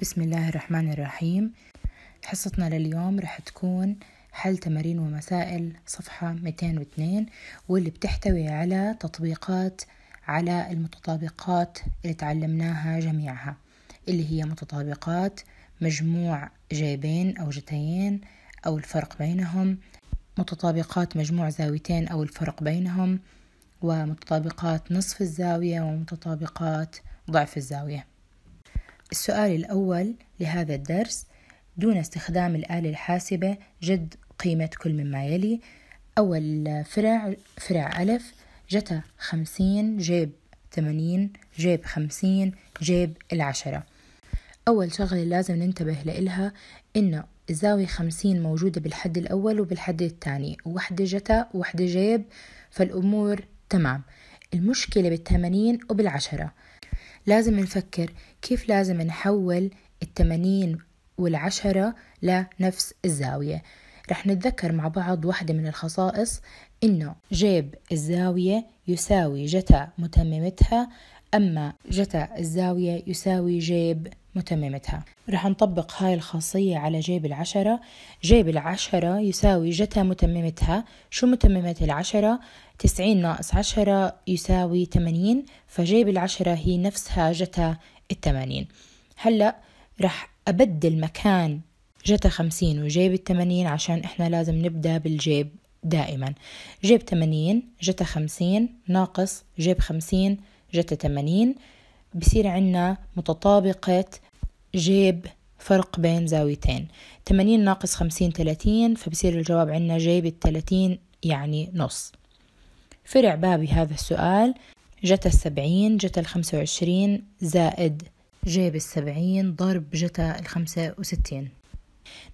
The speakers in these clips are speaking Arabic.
بسم الله الرحمن الرحيم حصتنا لليوم رح تكون حل تمارين ومسائل صفحة 202 واللي بتحتوي على تطبيقات على المتطابقات اللي تعلمناها جميعها اللي هي متطابقات مجموع جيبين أو جتين أو الفرق بينهم متطابقات مجموع زاويتين أو الفرق بينهم ومتطابقات نصف الزاوية ومتطابقات ضعف الزاوية السؤال الأول لهذا الدرس دون استخدام الآلة الحاسبة جد قيمة كل مما يلي أول فرع فرع ألف جتا خمسين جيب ثمانين جيب خمسين جيب العشرة أول شغلة لازم ننتبه لإلها إنه الزاوية خمسين موجودة بالحد الأول وبالحد الثاني وحدة جتا وحدة جيب فالأمور تمام المشكلة بالثمانين وبالعشرة لازم نفكر كيف لازم نحول التمانين والعشرة لنفس الزاوية رح نتذكر مع بعض واحدة من الخصائص إنه جيب الزاوية يساوي جتا متممتها أما جتا الزاوية يساوي جيب متممتها رح نطبق هاي الخاصية على جيب العشرة جيب العشرة يساوي جتا متممتها شو متممة العشرة تسعين ناقص عشرة يساوي تمانين فجيب العشرة هي نفسها جتا التمانين هلأ رح أبدل مكان جتا خمسين وجيب التمانين عشان إحنا لازم نبدأ بالجيب دائما جيب تمانين جتا خمسين ناقص جيب خمسين جتا تمانين بصير عنا متطابقة جيب فرق بين زاويتين 80 ناقص 50 30 فبصير الجواب عنا جيب التلاتين يعني نص فرع بابي هذا السؤال جتا السبعين جتا الخمسة وعشرين زائد جيب السبعين ضرب جتا الخمسة وستين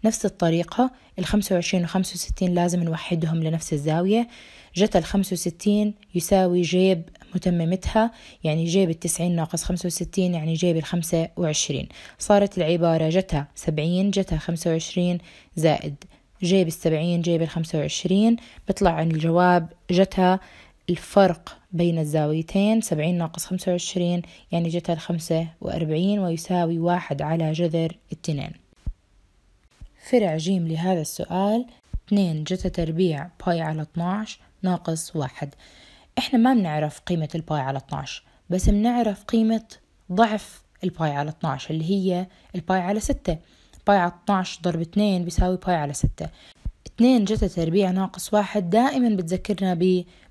نفس الطريقة ال 25 و 65 لازم نوحدهم لنفس الزاوية جت ال 65 يساوي جيب متممتها يعني جيب التسعين ناقص خمسة وستين يعني جيب الخمسة وعشرين صارت العبارة جتها سبعين جتها خمسة وعشرين زائد جيب السبعين جيب الخمسة وعشرين بطلع عن الجواب جتها الفرق بين الزاويتين سبعين ناقص خمسة وعشرين يعني جتها الخمسة وأربعين ويساوي واحد على جذر اتنين فرع ج لهذا السؤال 2 جتا تربيع باي على 12 ناقص واحد احنا ما بنعرف قيمة الباي على 12 بس بنعرف قيمة ضعف الباي على 12 اللي هي الباي على 6 باي على 12 ضرب 2 بيساوي باي على 6 2 جتا تربيع ناقص واحد دائما بتذكرنا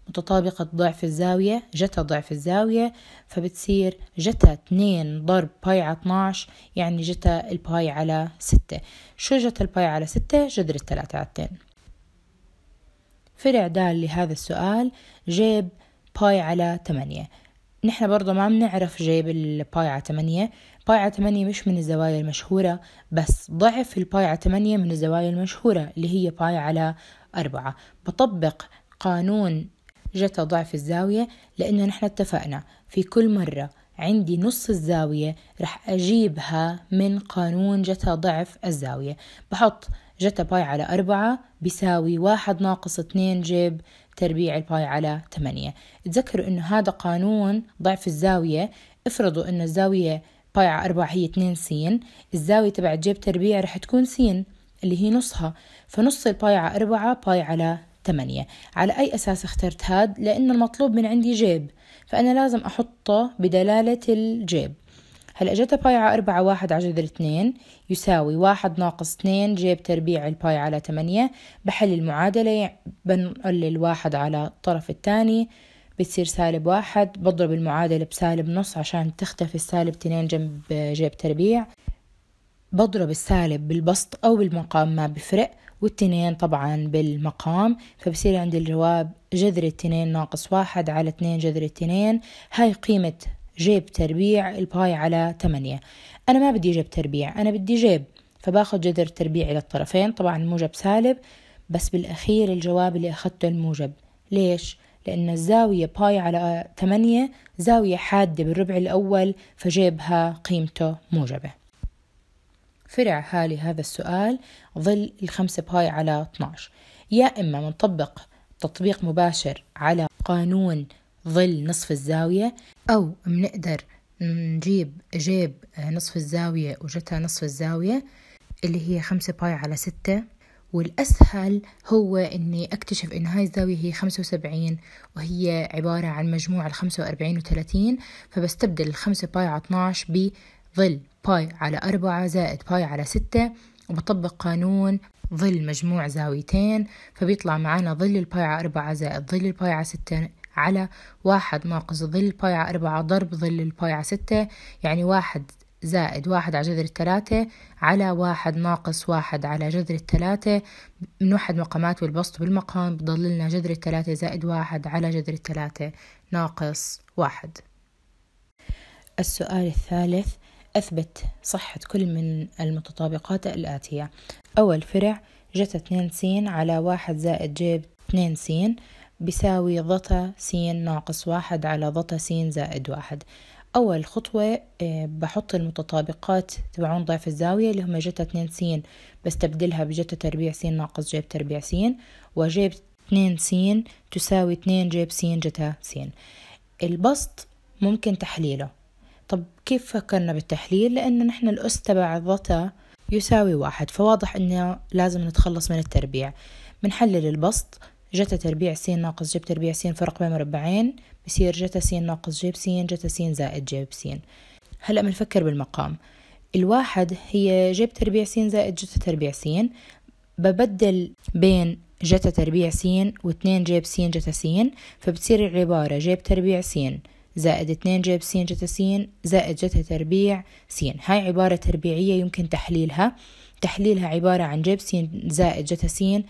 متطابقة ضعف الزاوية جتا ضعف الزاوية فبتصير جتا 2 ضرب باي على 12 يعني جتا الباي على 6 شو جتا الباي على 6 جذر الثلاثة على 2 في الإعداد لهذا السؤال جيب باي على 8 نحن برضو ما بنعرف جيب الباي على 8 باي على 8 مش من الزوايا المشهورة بس ضعف الباي على 8 من الزوايا المشهورة اللي هي باي على 4 بطبق قانون جتا ضعف الزاوية لأنه نحن اتفقنا في كل مرة عندي نص الزاوية رح أجيبها من قانون جتا ضعف الزاوية بحط جتا باي على أربعة بيساوي واحد ناقص اتنين جيب تربيع الباي على تمانية تذكروا إنه هذا قانون ضعف الزاوية افرضوا إنه الزاوية باي على أربعة هي اتنين سين الزاوية تبعت جيب تربيع رح تكون سين اللي هي نصها فنص الباي على أربعة باي على ثمانية على أي أساس اخترت هاد لأن المطلوب من عندي جيب فأنا لازم أحطه بدلالة الجيب هلا اجت باي على أربعة واحد على جذر اثنين يساوي واحد ناقص اثنين جيب تربيع الباي على ثمانية بحل المعادلة بنقلل واحد على الطرف الثاني بتصير سالب واحد بضرب المعادلة بسالب نص عشان تختفي السالب اثنين جنب جيب تربيع بضرب السالب بالبسط أو بالمقام ما بفرق والتنين طبعا بالمقام فبصير عندي الجواب جذر التنين ناقص واحد على اتنين جذر التنين هاي قيمة جيب تربيع الباي على تمانية أنا ما بدي جيب تربيع أنا بدي جيب فباخد جذر تربيع إلى الطرفين طبعا موجب سالب بس بالأخير الجواب اللي أخدته الموجب ليش؟ لأن الزاوية باي على تمانية زاوية حادة بالربع الأول فجيبها قيمته موجبة فرع حالي هذا السؤال ظل الخمسة باي على 12 يا إما منطبق تطبيق مباشر على قانون ظل نصف الزاوية أو بنقدر نجيب جيب نصف الزاوية وجتها نصف الزاوية اللي هي خمسة باي على ستة والأسهل هو أني أكتشف أن هاي الزاوية هي خمسة وسبعين وهي عبارة عن مجموع الخمسة وأربعين وثلاثين فبستبدل الخمسة باي على 12 ب ظل باي على أربعة زائد باي على ستة وبطبق قانون ظل مجموع زاويتين فبيطلع معنا ظل الباي على أربعة زائد ظل الباي على ستة على واحد ناقص ظل الباي على أربعة ضرب ظل الباي على ستة يعني واحد زائد واحد على جذر الثلاثة على واحد ناقص واحد على جذر الثلاثة بنوحد مقامات والبسط بالمقام بضل لنا جذر الثلاثة زائد واحد على جذر الثلاثة ناقص واحد السؤال الثالث أثبت صحة كل من المتطابقات الآتية أول فرع جتا 2 سين على واحد زائد جيب 2 سين بيساوي ضتا سين ناقص واحد على ضتا سين زائد واحد أول خطوة آه، بحط المتطابقات تبعون ضعف الزاوية اللي هم جتا 2 سين بستبدلها بجتا تربيع سين ناقص جيب تربيع سين وجيب 2 سين تساوي 2 جيب سين جتا سين البسط ممكن تحليله طب كيف فكرنا بالتحليل لأنه نحن الأس تبع الضتا يساوي واحد فواضح أنه لازم نتخلص من التربيع بنحلل البسط جتا تربيع س ناقص جيب تربيع س فرق بين مربعين بصير جتا س ناقص جيب س جتا س زائد جيب س هلأ بنفكر بالمقام الواحد هي جيب تربيع س زائد جتا تربيع س ببدل بين جتا تربيع س واتنين جيب س جتا س فبتصير العبارة جيب تربيع س زائد اثنين جيب سين جتا سين زائد جتا تربيع سين هاي عبارة تربيعية يمكن تحليلها تحليلها عبارة عن جيب سين زائد جتا سين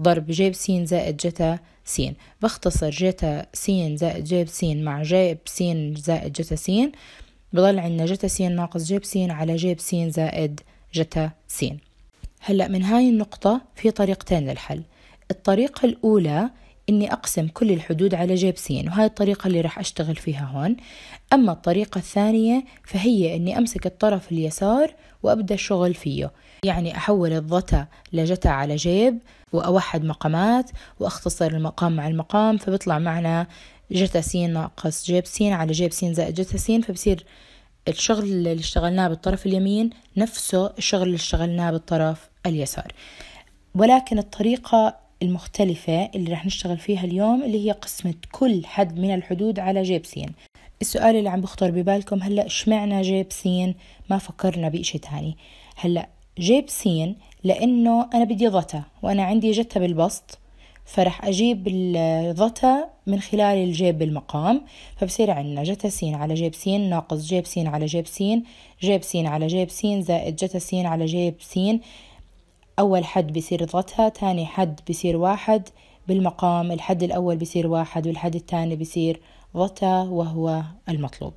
ضرب جيب سين زائد جتا سين بختصر جتا سين زائد جيب سين مع جيب سين زائد جتا سين بضل عندنا جتا سين ناقص جيب سين على جيب سين زائد جتا سين هلأ من هاي النقطة في طريقتين للحل الطريقة الأولى إني أقسم كل الحدود على جيبسين وهاي الطريقة اللي راح أشتغل فيها هون أما الطريقة الثانية فهي إني أمسك الطرف اليسار وأبدأ الشغل فيه يعني أحول الضتا لجتا على جيب وأوحد مقامات وأختصر المقام مع المقام فبطلع معنا جتا سين ناقص جيب سين على جيب سين زائد جتا سين فبصير الشغل اللي اشتغلناه بالطرف اليمين نفسه الشغل اللي اشتغلناه بالطرف اليسار ولكن الطريقة المختلفة اللي رح نشتغل فيها اليوم اللي هي قسمة كل حد من الحدود على جيبسين السؤال اللي عم بخطر ببالكم هلأ شمعنا جيبسين ما فكرنا بإشي تاني هلأ جيبسين لأنه أنا بدي ضتا وأنا عندي جتا بالبسط فرح أجيب الضتا من خلال الجيب بالمقام فبصير عندنا جتا سين على جيب سين ناقص جيب سين على جيب سين جيب سين على جيب سين زائد جتا سين على جيب سين أول حد بيصير ضتها تاني حد بيصير واحد بالمقام الحد الأول بيصير واحد والحد الثاني بيصير ضتا وهو المطلوب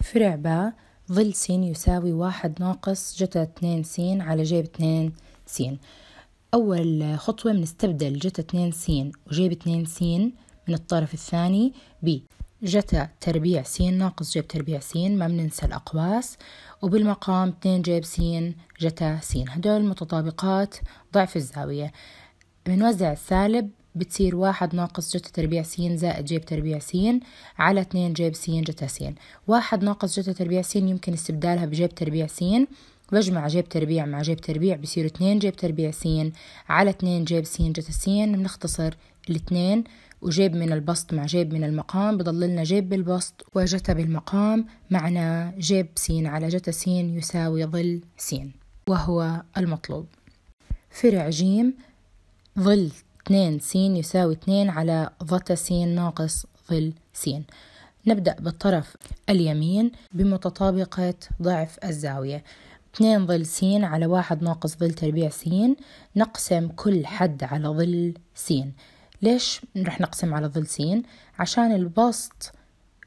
فرع باء ظل س يساوي واحد ناقص جتا اتنين س على جيب اتنين س أول خطوة بنستبدل جتا اتنين س وجيب اتنين س من الطرف الثاني ب جتا تربيع س ناقص جيب تربيع س ما بننسى الأقواس وبالمقام 2 جيب س جتا س هدول متطابقات ضعف الزاوية بنوزع السالب بتصير واحد ناقص جتا تربيع س زائد جيب تربيع س على 2 جيب س جتا س واحد ناقص جتا تربيع س يمكن استبدالها بجيب تربيع س بجمع جيب تربيع مع جيب تربيع بصير 2 جيب تربيع س على 2 جيب س جتا س بنختصر الاثنين وجيب من البسط مع جيب من المقام بضل لنا جيب بالبسط وجتا بالمقام معناه جيب سين على جتا سين يساوي ظل سين وهو المطلوب فرع جيم ظل 2 سين يساوي 2 على ظتا سين ناقص ظل سين نبدأ بالطرف اليمين بمتطابقة ضعف الزاوية 2 ظل سين على 1 ناقص ظل تربيع سين نقسم كل حد على ظل سين ليش رح نقسم على ظل س عشان البسط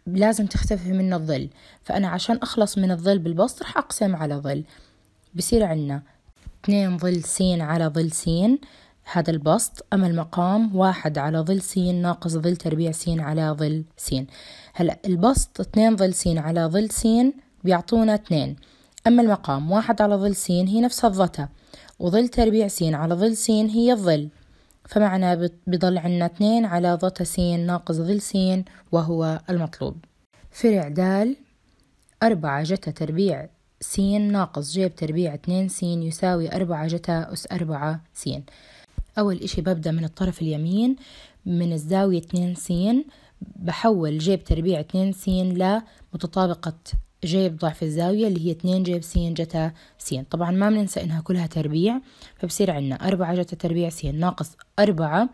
لازم تختفي منه الظل فأنا عشان أخلص من الظل بالبسط رح أقسم على ظل بصير عنا اثنين ظل س على ظل س هذا البسط أما المقام واحد على ظل س ناقص ظل تربيع س على ظل س هلا البسط اثنين ظل س على ظل س بيعطونا اثنين أما المقام واحد على ظل س هي نفسها الظتا وظل تربيع س على ظل س هي الظل فمعنا بضل عنا اثنين على ض س ناقص ظل س وهو المطلوب فرع د أربعة جتا تربيع س ناقص جيب تربيع اتنين س يساوي أربعة جتا أس أربعة س أول إشي ببدأ من الطرف اليمين من الزاوية اتنين س بحول جيب تربيع اتنين س لمتطابقة جيب ضعف الزاوية اللي هي اتنين جيب سين جتا سين طبعا ما بننسى انها كلها تربيع فبصير عنا أربعة جتا تربيع سين ناقص أربعة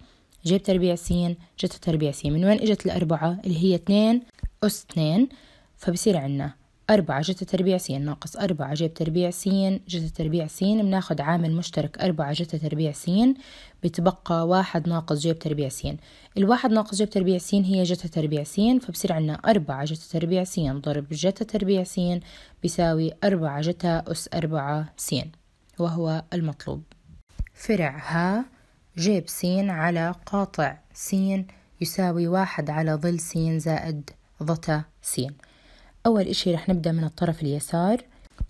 جيب تربيع سين جتا تربيع سين من وين اجت الأربعة اللي هي اتنين أس اتنين فبصير عنا أربعة جتة تربيع س ناقص أربعة جيب تربيع س جتة تربيع س بناخد عامل مشترك أربعة جتة تربيع س بتبقى واحد ناقص جيب تربيع س الواحد ناقص جيب تربيع س هي جتة تربيع س فبصير عنا أربعة جتة تربيع س ضرب جتة تربيع س بيساوي أربعة جتة أس أربعة س وهو المطلوب فرع ها جيب س على قاطع س يساوي واحد على ظل س زائد ضتا س أول إشي رح نبدأ من الطرف اليسار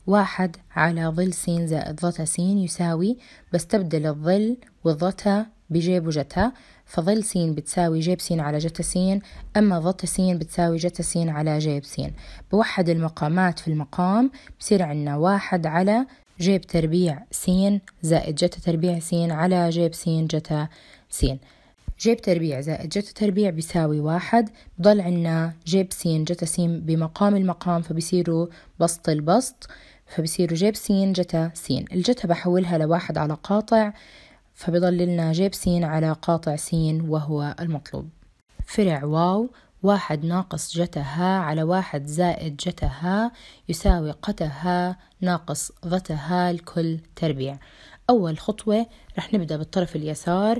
واحد على ظل س زائد ظتا س يساوي بستبدل الظل والظتا بجيب وجتا فظل س بتساوي جيب س على جتا س أما ظتا س بتساوي جتا س على جيب س بوحد المقامات في المقام بصير عنا واحد على جيب تربيع س زائد جتا تربيع س على جيب س جتا س جيب تربيع زائد جتا تربيع بيساوي واحد بضل عنا جيب سين جتا سين بمقام المقام فبيصيروا بسط البسط فبيصيروا جيب سين جتا سين الجتا بحولها لواحد على قاطع فبضل لنا جيب سين على قاطع سين وهو المطلوب فرع واو واحد ناقص جتا ها على واحد زائد جتا ها يساوي قتا ها ناقص ظتا ها الكل تربيع أول خطوة رح نبدأ بالطرف اليسار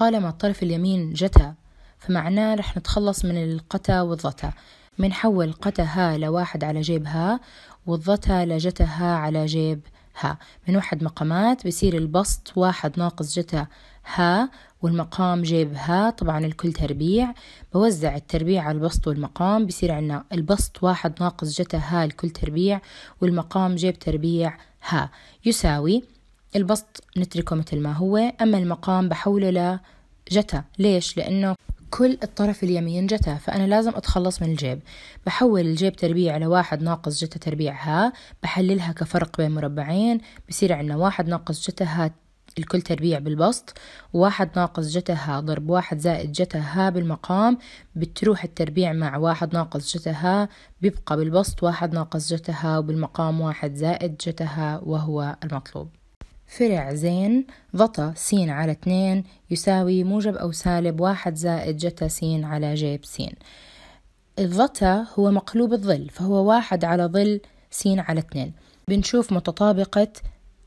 طالما الطرف اليمين جتا فمعناه رح نتخلص من القتا والضتا بنحول قتا ها لواحد على جيب ها والضتا لجتا ها على جيب ها من واحد مقامات بصير البسط واحد ناقص جتا ها والمقام جيب ها طبعا الكل تربيع بوزع التربيع على البسط والمقام بصير عنا البسط واحد ناقص جتا ها الكل تربيع والمقام جيب تربيع ها يساوي البسط نتركه مثل ما هو أما المقام بحوله لجتا ليش؟ لأنه كل الطرف اليمين جتا فأنا لازم أتخلص من الجيب بحول الجيب تربيع لواحد ناقص جتا تربيع ها بحللها كفرق بين مربعين بصير عندنا واحد ناقص جتا ها الكل تربيع بالبسط واحد ناقص جتا ها ضرب واحد زائد جتا ها بالمقام بتروح التربيع مع واحد ناقص جتا ها بيبقى بالبسط واحد ناقص جتا ها وبالمقام واحد زائد جتا ها وهو المطلوب فرع زين غطى س على 2 يساوي موجب أو سالب واحد زائد جتا س على جيب س الغطى هو مقلوب الظل فهو واحد على ظل س على 2 بنشوف متطابقة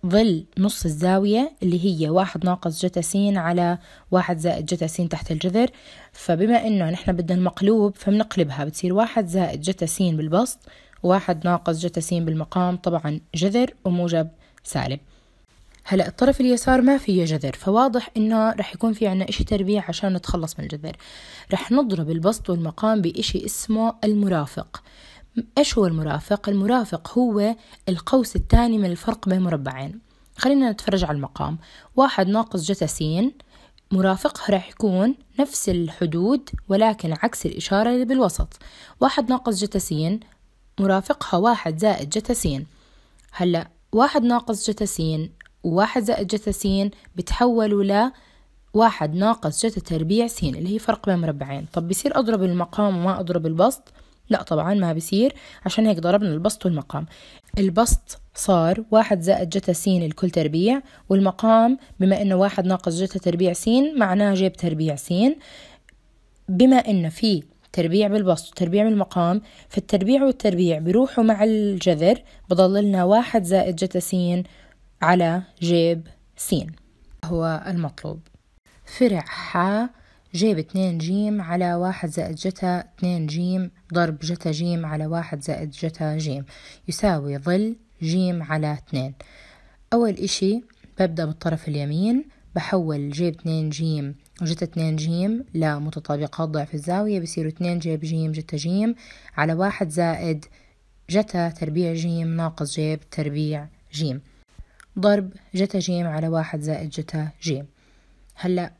ظل نص الزاوية اللي هي واحد ناقص جتا س على واحد زائد جتا س تحت الجذر فبما انه نحن بدنا المقلوب فبنقلبها بتصير واحد زائد جتا س بالبسط واحد ناقص جتا س بالمقام طبعا جذر وموجب سالب هلا الطرف اليسار ما فيه جذر فواضح انه رح يكون في عنا اشي تربيع عشان نتخلص من الجذر رح نضرب البسط والمقام باشي اسمه المرافق ايش هو المرافق المرافق هو القوس الثاني من الفرق بين مربعين خلينا نتفرج على المقام واحد ناقص جتسين مرافقها راح يكون نفس الحدود ولكن عكس الإشارة اللي بالوسط واحد ناقص جتسين مرافقها واحد زائد جتسين هلأ واحد ناقص جتسين وواحد زائد جتا س بتحولوا ل واحد ناقص جتا تربيع س اللي هي فرق بين مربعين طب بصير أضرب المقام وما أضرب البسط لا طبعا ما بصير عشان هيك ضربنا البسط والمقام البسط صار واحد زائد جتا س الكل تربيع والمقام بما انه واحد ناقص جتا تربيع س معناه جيب تربيع س بما انه في تربيع بالبسط وتربيع بالمقام فالتربيع والتربيع بيروحوا مع الجذر بضل لنا واحد زائد جتا س على جيب س هو المطلوب فرع ح جيب 2 جيم على واحد زائد جتا 2 جيم ضرب جتا جيم على واحد زائد جتا جيم يساوي ظل جيم على 2 أول إشي ببدأ بالطرف اليمين بحول جيب 2 جيم جتا 2 جيم لمتطابقات ضعف الزاوية بصيروا 2 جيب جيم جتا جيم على واحد زائد جتا تربيع جيم ناقص جيب تربيع جيم ضرب جتا جيم على واحد زائد جتا جيم هلأ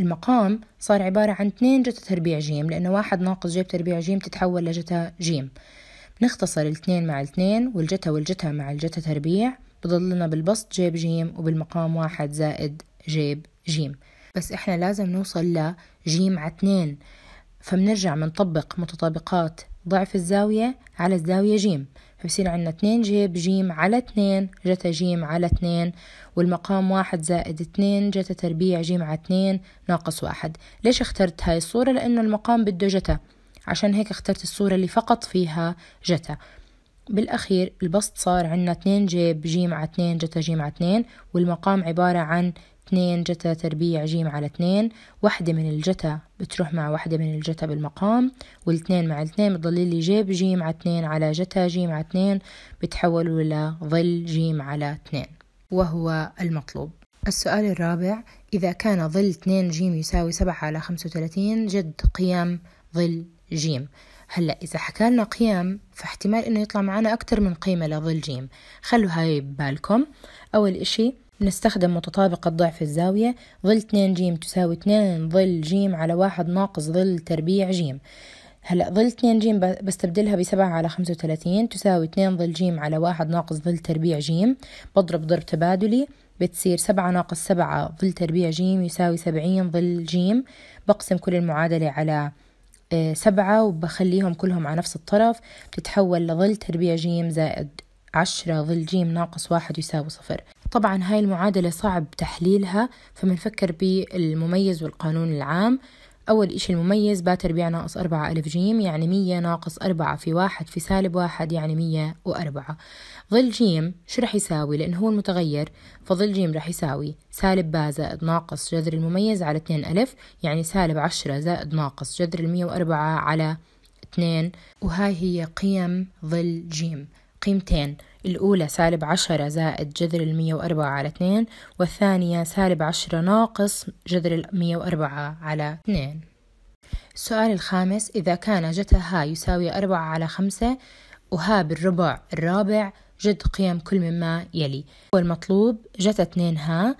المقام صار عبارة عن اثنين جتا تربيع جيم لأنه واحد ناقص جيب تربيع جيم تتحول لجتا جيم بنختصر الاثنين مع الاثنين والجتا والجتا مع الجتا تربيع بضل لنا بالبسط جيب جيم وبالمقام واحد زائد جيب جيم بس احنا لازم نوصل لجيم على اثنين فبنرجع بنطبق متطابقات ضعف الزاوية على الزاوية جيم فبصير عندنا اتنين جيب جيم على اتنين جتا جيم على اتنين والمقام واحد زائد اتنين جتا تربيع جيم على اتنين ناقص واحد ليش اخترت هاي الصورة لأنه المقام بده جتا عشان هيك اخترت الصورة اللي فقط فيها جتا بالأخير البسط صار عندنا اتنين جيب جيم على اتنين جتا جيم على اتنين والمقام عبارة عن اثنين جتا تربيع جيم على اثنين واحدة من الجتا بتروح مع واحدة من الجتا بالمقام والاتنين مع الاتنين بتضل لي جيب جيم على اثنين على جتا جيم على اثنين بتحولوا لظل جيم على اثنين وهو المطلوب السؤال الرابع إذا كان ظل 2 جيم يساوي 7 على 35 جد قيم ظل جيم هلا إذا حكالنا قيم فاحتمال إنه يطلع معنا أكثر من قيمة لظل جيم خلوا هاي ببالكم أول إشي بنستخدم متطابقة ضعف الزاوية ظل 2 ج تساوي 2 ظل ج على واحد ناقص ظل تربيع ج هلا ظل 2 ج بستبدلها بسبعة على خمسة وثلاثين تساوي 2 ظل ج على واحد ناقص ظل تربيع ج بضرب ضرب تبادلي بتصير سبعة ناقص سبعة ظل تربيع ج يساوي سبعين ظل ج بقسم كل المعادلة على آه، سبعة وبخليهم كلهم على نفس الطرف بتتحول لظل تربيع ج زائد عشرة ظل جيم ناقص واحد يساوي صفر طبعا هاي المعادلة صعب تحليلها فمنفكر بالمميز والقانون العام أول إشي المميز باتر بيع ناقص أربعة ألف جيم يعني مية ناقص أربعة في واحد في سالب واحد يعني مية وأربعة ظل جيم شو رح يساوي لأنه هو المتغير فظل جيم رح يساوي سالب با زائد ناقص جذر المميز على اتنين ألف يعني سالب عشرة زائد ناقص جذر المية وأربعة على اتنين وهاي هي قيم ظل جيم قيمتين الأولى سالب عشرة زائد جذر المية وأربعة على اثنين والثانية سالب عشرة ناقص جذر المية وأربعة على اثنين السؤال الخامس إذا كان جتا ها يساوي أربعة على خمسة وها بالربع الرابع جد قيم كل مما يلي والمطلوب جتا اثنين ها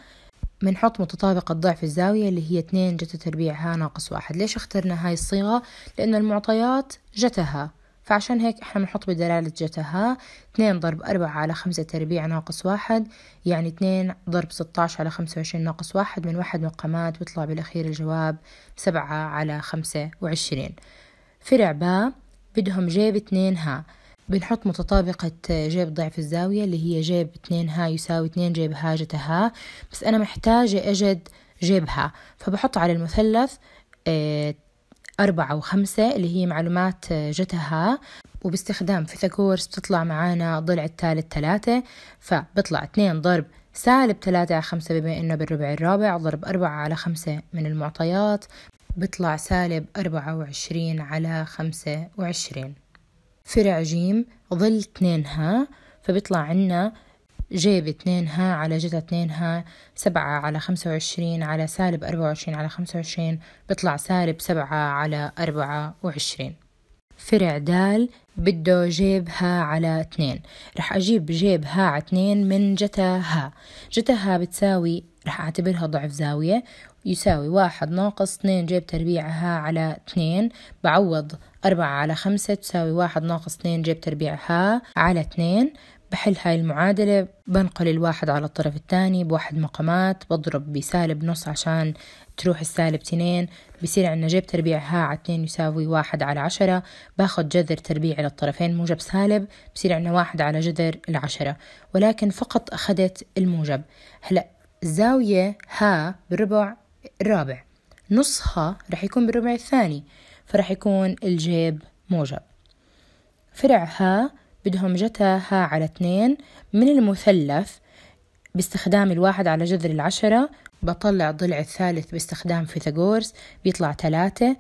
بنحط متطابقة ضعف الزاوية اللي هي اثنين جتا تربيع ها ناقص واحد ليش اخترنا هاي الصيغة؟ لأن المعطيات جتها فعشان هيك احنا بنحط بدلالة جتها اتنين ضرب أربعة على خمسة تربيع ناقص واحد يعني اتنين ضرب ستاش على خمسة وعشرين ناقص واحد من واحد مقامات ويطلع بالأخير الجواب سبعة على خمسة وعشرين فرع باء بدهم جيب اتنين ها بنحط متطابقة جيب ضعف الزاوية اللي هي جيب اتنين ها يساوي اتنين جيب ها ها بس أنا محتاجة أجد جيبها فبحط على المثلث آه، أربعة وخمسة اللي هي معلومات آه، جتها وباستخدام فيثاغورس بتطلع معانا ضلع الثالث ثلاثة فبطلع اتنين ضرب سالب ثلاثة على خمسة بما إنه بالربع الرابع ضرب أربعة على خمسة من المعطيات بطلع سالب أربعة وعشرين على خمسة وعشرين فرع جيم ظل اتنين ها عنا جيب اتنينها على اتنين اتنينها سبعة على خمسة وعشرين على سالب أربعة وعشرين على خمسة وعشرين بيطلع سالب سبعة على أربعة وعشرين فرع دال بده جيب ها على اتنين رح أجيب جيب ها على اتنين من جتا ها جتا ها بتساوي رح أعتبرها ضعف زاوية يساوي واحد ناقص اتنين جيب تربيعها على اتنين بعوض أربعة على خمسة تساوي واحد ناقص اتنين جيب تربيعها على اتنين بحل هاي المعادلة بنقل الواحد على الطرف الثاني بواحد مقامات بضرب بسالب نص عشان تروح السالب تنين بصير عنا جيب تربيع ها على اتنين يساوي واحد على عشرة باخد جذر تربيع للطرفين موجب سالب بصير عنا واحد على جذر العشرة ولكن فقط أخذت الموجب هلأ الزاوية ها بالربع الرابع نصها رح يكون بالربع الثاني فرح يكون الجيب موجب فرع ها بدهم ها على اثنين من المثلث باستخدام الواحد على جذر العشرة بطلع ضلع الثالث باستخدام فيثاغورس بيطلع ثلاثة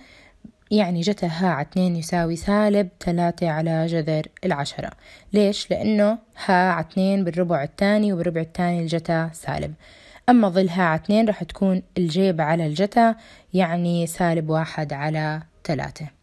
يعني جتا ها على اثنين يساوي سالب تلاتة على جذر العشرة ليش؟ لأنه ها على اثنين بالربع الثاني وبالربع الثاني الجتا سالب أما ظل ها على اثنين راح تكون الجيب على الجتا يعني سالب واحد على تلاتة